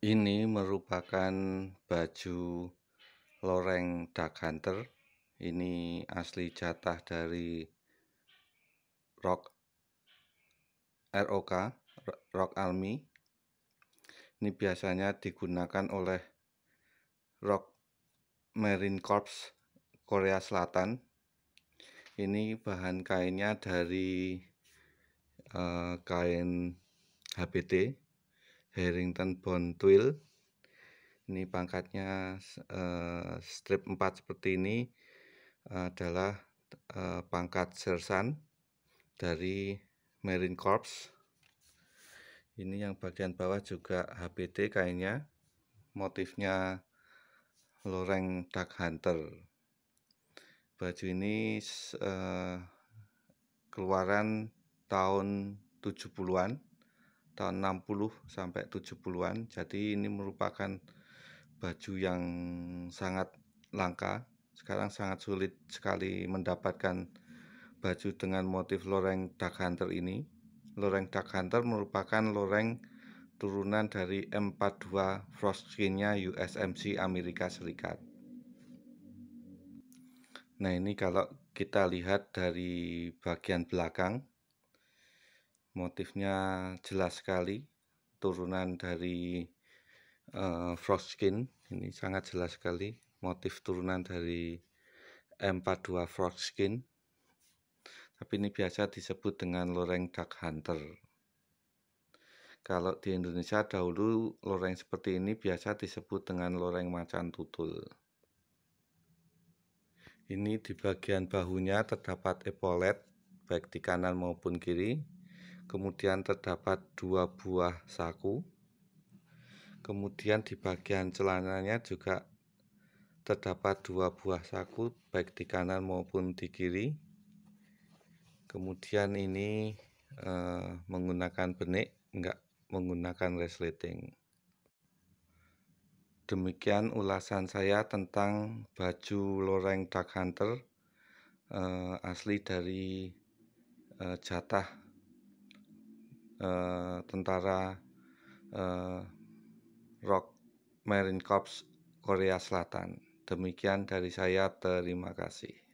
Ini merupakan baju loreng hunter. Ini asli jatah dari Rock ROK, Rock Army. Ini biasanya digunakan oleh Rock Marine Corps Korea Selatan. Ini bahan kainnya dari uh, kain HBT Harrington Twill. ini pangkatnya uh, strip 4 seperti ini adalah uh, pangkat sersan dari Marine Corps ini yang bagian bawah juga HPT, kainnya motifnya loreng duck hunter baju ini uh, keluaran tahun 70-an tahun 60 sampai 70-an. Jadi ini merupakan baju yang sangat langka. Sekarang sangat sulit sekali mendapatkan baju dengan motif loreng duck hunter ini. Loreng duck hunter merupakan loreng turunan dari M42 Frostskin-nya USMC Amerika Serikat. Nah, ini kalau kita lihat dari bagian belakang motifnya jelas sekali turunan dari uh, frost skin ini sangat jelas sekali motif turunan dari M42 frog skin tapi ini biasa disebut dengan loreng duck hunter kalau di Indonesia dahulu loreng seperti ini biasa disebut dengan loreng macan tutul ini di bagian bahunya terdapat epaulet baik di kanan maupun kiri kemudian terdapat dua buah saku, kemudian di bagian celananya juga terdapat dua buah saku baik di kanan maupun di kiri. Kemudian ini eh, menggunakan benik, enggak menggunakan resleting. Demikian ulasan saya tentang baju loreng Duck Hunter eh, asli dari eh, jatah Eh, tentara uh, Rock Marine Corps Korea Selatan. Demikian dari saya, terima kasih.